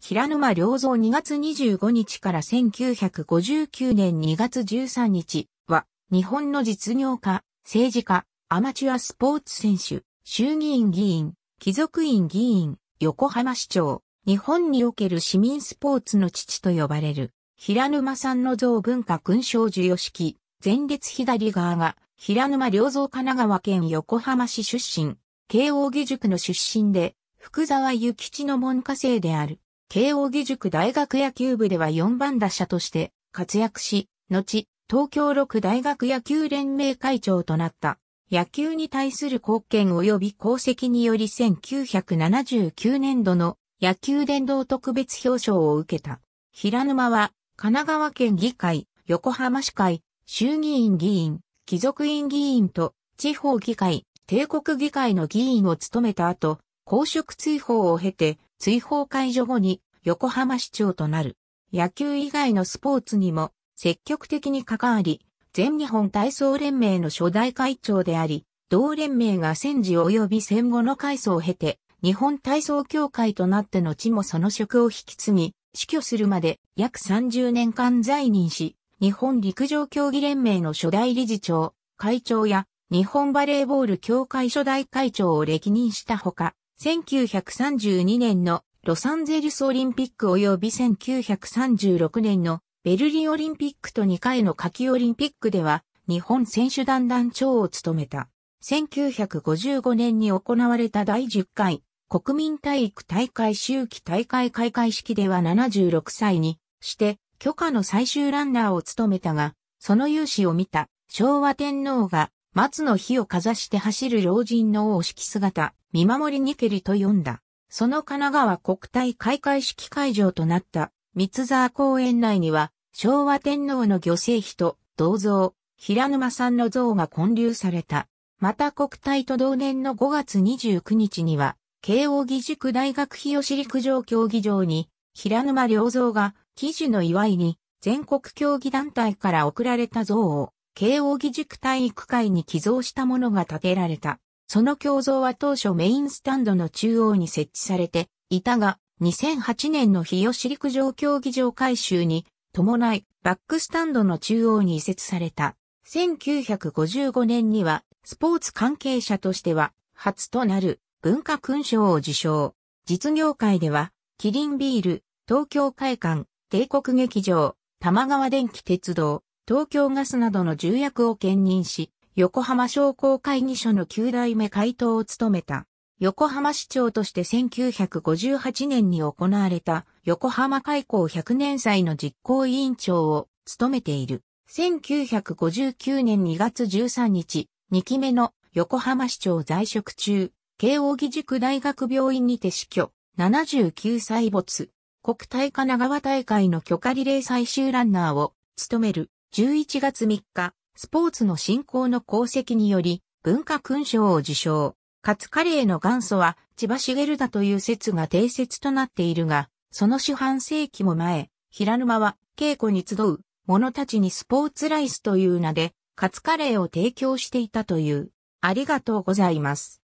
平沼良造2月25日から1959年2月13日は、日本の実業家、政治家、アマチュアスポーツ選手、衆議院議員、貴族院議員、横浜市長、日本における市民スポーツの父と呼ばれる、平沼さんの像文化勲章授与式、前列左側が、平沼良造神奈川県横浜市出身、慶応義塾の出身で、福沢諭吉の門下生である。慶応義塾大学野球部では4番打者として活躍し、後、東京六大学野球連盟会長となった。野球に対する貢献及び功績により1979年度の野球殿堂特別表彰を受けた。平沼は神奈川県議会、横浜市会、衆議院議員、貴族院議員と地方議会、帝国議会の議員を務めた後、公職追放を経て追放解除後に横浜市長となる。野球以外のスポーツにも積極的に関わり、全日本体操連盟の初代会長であり、同連盟が戦時及び戦後の改装を経て、日本体操協会となって後もその職を引き継ぎ、死去するまで約30年間在任し、日本陸上競技連盟の初代理事長、会長や日本バレーボール協会初代会長を歴任したほか、1932年のロサンゼルスオリンピック及び1936年のベルリンオリンピックと2回の夏季オリンピックでは日本選手団団長を務めた。1955年に行われた第10回国民体育大会周期大会開会式では76歳にして許可の最終ランナーを務めたが、その勇姿を見た昭和天皇が松の火をかざして走る老人の王式姿、見守りにけりと呼んだ。その神奈川国体開会式会場となった三沢公園内には昭和天皇の御聖碑と銅像、平沼さんの像が建立された。また国体と同年の5月29日には、慶応義塾大学日吉陸上競技場に、平沼良像が、記事の祝いに、全国競技団体から贈られた像を、慶応義塾体育会に寄贈したものが建てられた。その胸像は当初メインスタンドの中央に設置されていたが、2008年の日吉陸上競技場改修に伴い、バックスタンドの中央に移設された。1955年には、スポーツ関係者としては、初となる文化勲章を受賞。実業界では、キリンビール、東京会館、帝国劇場、玉川電気鉄道、東京ガスなどの重役を兼任し、横浜商工会議所の9代目会頭を務めた。横浜市長として1958年に行われた横浜開港100年祭の実行委員長を務めている。1959年2月13日、2期目の横浜市長在職中、慶応義塾大学病院にて死去、79歳没、国体神奈川大会の許可リレー最終ランナーを務める、11月3日、スポーツの振興の功績により、文化勲章を受賞。カツカレーの元祖は千葉茂だという説が定説となっているが、その四半世紀も前、平沼は稽古に集う者たちにスポーツライスという名で、カツカレーを提供していたという。ありがとうございます。